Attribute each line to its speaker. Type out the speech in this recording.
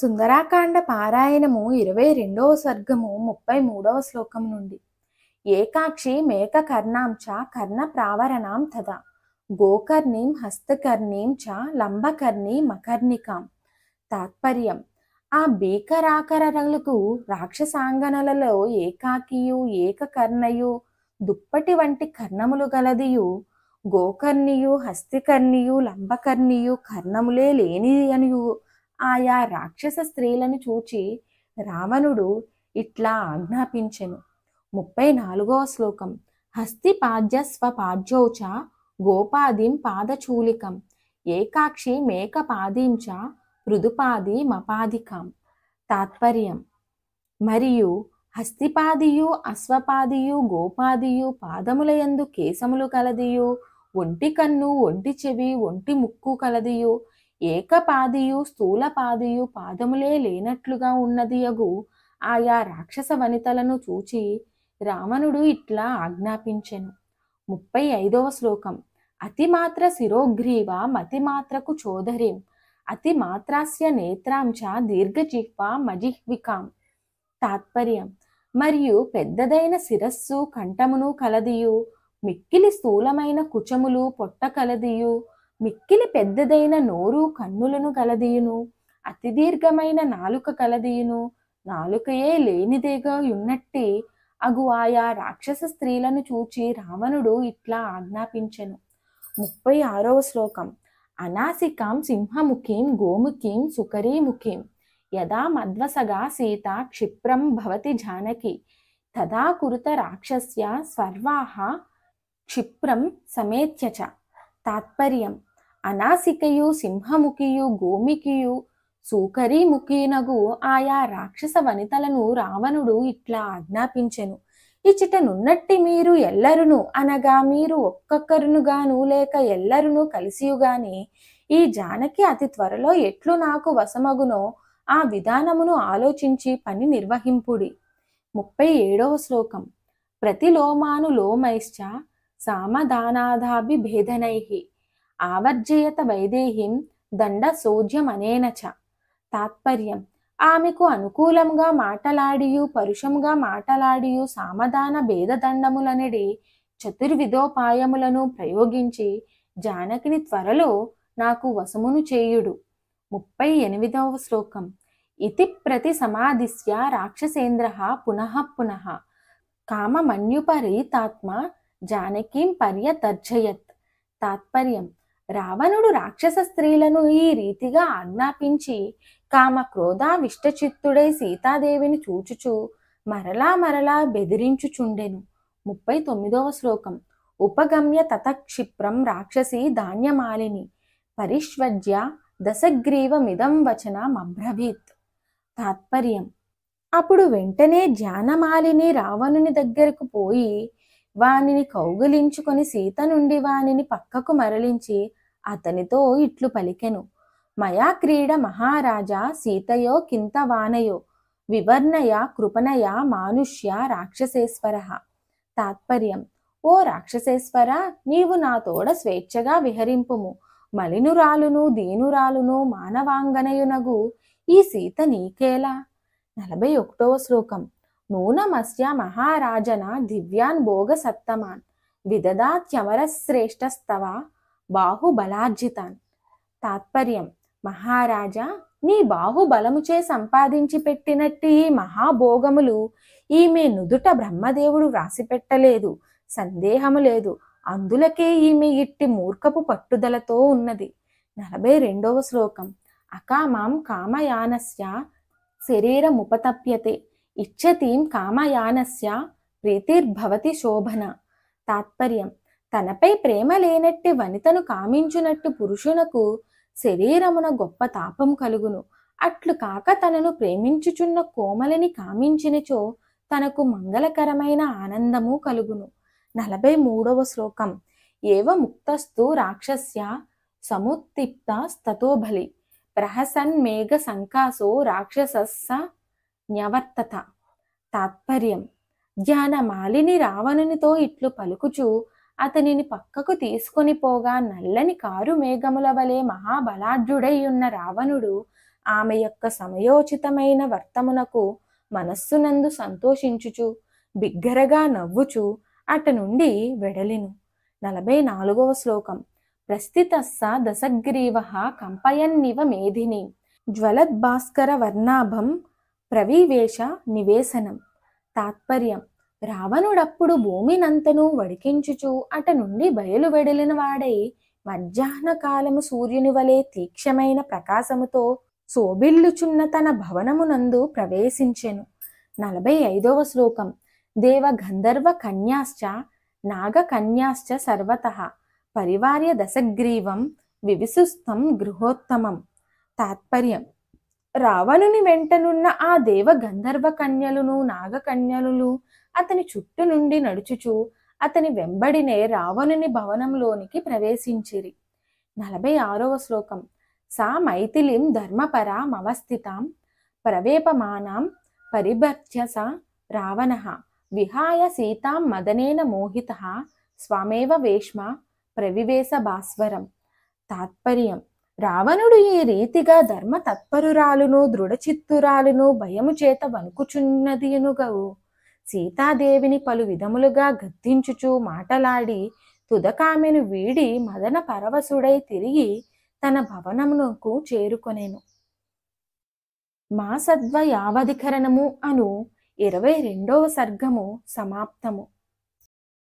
Speaker 1: సుందరాకాండ పారాయణము ఇరవై రెండవ సర్గము ముప్పై మూడవ శ్లోకం నుండి ఏకాక్షి మేక కర్ణాంచ కర్ణ ప్రావరణాం తదా గోకర్ణీం హస్తకర్ణీం చ లంబకర్ణి మకర్ణికాం తాత్పర్యం ఆ భీకరాకరలకు రాక్షసాంగనలలో ఏకాకియు ఏకకర్ణయు దుప్పటి వంటి కర్ణములు గలదియు గోకర్ణియు హస్తికర్ణియు లంబకర్ణియు కర్ణములే లేని అని ఆయా రాక్షస స్త్రీలను చూచి రావణుడు ఇట్లా ఆజ్ఞాపించెను ముప్పై నాలుగవ శ్లోకం హస్తిపాద్య స్వపాద్యోచ గోపాదిం పాదచూలికం ఏకాక్షి మేక పాదించ మృదుపాది మపాధికం తాత్పర్యం మరియు హస్తిపాదియు అశ్వపాదియు గోపాదియు పాదములయందు కేశములు కలదియు ఒంటి కన్ను ఒంటి చెవి ఒంటి ముక్కు కలదియు ఏకపాదియు స్థూలపాదియు పాదములే లేనట్లుగా ఉన్నది అగు ఆయా రాక్షస వనితలను చూచి రావణుడు ఇట్లా ఆజ్ఞాపించెను ముప్పై ఐదవ శ్లోకం అతిమాత్ర శిరోగ్రీవ మతిమాత్రకు చోదరిం అతిమాత్రాస్య నేత్రాంశ చ దీర్ఘజిహ్వ మజిహ్వికాం తాత్పర్యం మరియు పెద్దదైన శిరస్సు కంఠమును కలదియు మిక్కిలి స్థూలమైన కుచములు పొట్ట కలదియు మిక్కిలి పెద్దదైన నోరు కన్నులను కలదీయును అతి దీర్ఘమైన నాలుక కలదీయును నాలుకయే లేనిదేగా ఉన్నట్టి అగు ఆయా రాక్షస స్త్రీలను చూచి రావణుడు ఇట్లా ఆజ్ఞాపించెను ముప్పై ఆరవ శ్లోకం అనాసికాం సింహముఖీం గోముఖీం సుకరీముఖీం యదా మధ్వసగా సీత క్షిప్రం భవతి జానకి తదా కురుత రాక్షస్య సర్వాహ క్షిప్రం సమేత్యచ తాత్పర్యం అనాసికయు సింహముఖియు గోమికియు సూకరీముఖీనగు ఆయా రాక్షస వనితలను రావణుడు ఇట్లా ఆజ్ఞాపించెను ఇచ్చిటనున్నట్టి మీరు ఎల్లరును అనగా మీరు ఒక్కొక్కరునుగాను లేక ఎల్లరును కలిసియుగాని ఈ జానకి అతి త్వరలో ఎట్లు నాకు వసమగునో ఆ విధానమును ఆలోచించి పని నిర్వహింపుడి ముప్పై ఏడవ శ్లోకం ప్రతిలోమాను లోమైశ్చ భేదనైహి ఆవర్జయత వైదేహిం దండ చ తాత్పర్యం ఆమెకు అనుకూలంగా మాటలాడియు పరుషంగా మాటలాడియు సామధాన భేదదండములనడి చతుర్విధోపాయములను ప్రయోగించి జానకిని త్వరలో నాకు వశమును చేయుడు ముప్పై ఎనిమిదవ శ్లోకం ఇతి ప్రతి సమాధిస్య రాక్షసేంద్ర పునః పునః కామమన్యుపరీతాత్మ జానకీం పర్యతర్జయత్ తాత్పర్యం రావణుడు రాక్షస స్త్రీలను ఈ రీతిగా ఆజ్ఞాపించి కామ విష్ట చిత్తుడై సీతాదేవిని చూచుచు మరలా మరలా బెదిరించుచుండెను ముప్పై తొమ్మిదవ శ్లోకం ఉపగమ్య తతక్షిప్రం రాక్షసి ధాన్యమాలిని పరిష్వజ్య దశగ్రీవమిదం వచన మభ్రభీత్ తాత్పర్యం అప్పుడు వెంటనే ధ్యానమాలిని రావణుని దగ్గరకు పోయి వానిని కౌగులించుకొని సీత నుండి వానిని పక్కకు మరలించి అతనితో ఇట్లు పలికెను మయా క్రీడ మహారాజా సీతయో కింత వానయో వివర్ణయ కృపణయ మానుష్య రాక్షసేశ్వర తాత్పర్యం ఓ రాక్షసేశ్వర నీవు నా తోడ స్వేచ్ఛగా విహరింపుము మలినురాలును దీనురాలును మానవాంగనయునగు ఈ సీత నీకేలా నలభై ఒకటవ శ్లోకం నూనమస్య మహారాజన దివ్యాన్ భోగ సత్తమాన్ విదదాత్యమరశ్రేష్టస్తవ బాహుబలార్జితాన్ తాత్పర్యం మహారాజా నీ బాహుబలముచే సంపాదించి పెట్టినట్టి ఈ మహాభోగములు ఈమె నుదుట బ్రహ్మదేవుడు వ్రాసిపెట్టలేదు సందేహము లేదు అందులకే ఈమె ఇట్టి మూర్ఖపు పట్టుదలతో ఉన్నది నలభై రెండవ శ్లోకం అకామాం కామయానస్య శరీరముపతప్యతే ఇచ్చతీం కామయానస్య ప్రీతిర్భవతి శోభన తాత్పర్యం తనపై ప్రేమ లేనట్టి వనితను కామించునట్టు పురుషునకు శరీరమున గొప్ప తాపం కలుగును అట్లు కాక తనను ప్రేమించుచున్న కోమలిని కామించినచో తనకు మంగళకరమైన ఆనందము కలుగును నలభై మూడవ శ్లోకం ఏవ ముక్తస్తు రాక్షస్య సముత్తిప్త స్తతోబలి ప్రహసన్ మేఘ సంకాసో రాక్షసస్స న్యవర్తత తాత్పర్యం ధ్యాన మాలిని రావణునితో ఇట్లు పలుకుచు అతనిని పక్కకు తీసుకొని పోగా నల్లని కారు మేఘముల వలె మహాబలాఢ్యుడై ఉన్న రావణుడు ఆమె యొక్క సమయోచితమైన వర్తమునకు మనస్సునందు సంతోషించుచు బిగ్గరగా నవ్వుచు అట నుండి వెడలిను నలభై నాలుగవ శ్లోకం ప్రస్థితస్స దశగ్రీవ కంపయన్నివ మేధిని జ్వలద్భాస్కర వర్ణాభం ప్రవీవేష నివేశనం తాత్పర్యం రావణుడప్పుడు భూమినంతను వడికించుచు అట నుండి బయలు వెడలిన వాడై మధ్యాహ్న కాలము సూర్యుని వలె తీక్షమైన ప్రకాశముతో శోభిల్లుచున్న తన భవనమునందు ప్రవేశించెను నలభై ఐదవ శ్లోకం దేవ గంధర్వ కన్యాశ్చ నాగ కన్యాశ్చ సర్వత పరివార్య దశగ్రీవం వివిసుస్తం గృహోత్తమం తాత్పర్యం రావణుని వెంటనున్న ఆ దేవ గంధర్వ కన్యలును నాగకన్యలు అతని చుట్టు నుండి నడుచుచు అతని వెంబడినే రావణుని భవనంలోనికి ప్రవేశించిరి నలభై ఆరవ శ్లోకం సా మైథిలిం మవస్థితాం ప్రవేపమానాం పరిభర్చస రావణ విహాయ సీతాం మదనేన మోహిత స్వామేవ వేష్మ ప్రవివేశ భాస్వరం తాత్పర్యం రావణుడు ఈ రీతిగా ధర్మ తత్పరురాలును దృఢచిత్తురాలును భయము చేత వణుకుచున్నదినుగవు సీతాదేవిని పలు విధములుగా గద్దించుచు మాటలాడి తుదకామెను వీడి మదన పరవశుడై తిరిగి తన భవనమునకు చేరుకొనేను మా సద్వ యావధికరణము అను ఇరవై రెండవ సర్గము సమాప్తము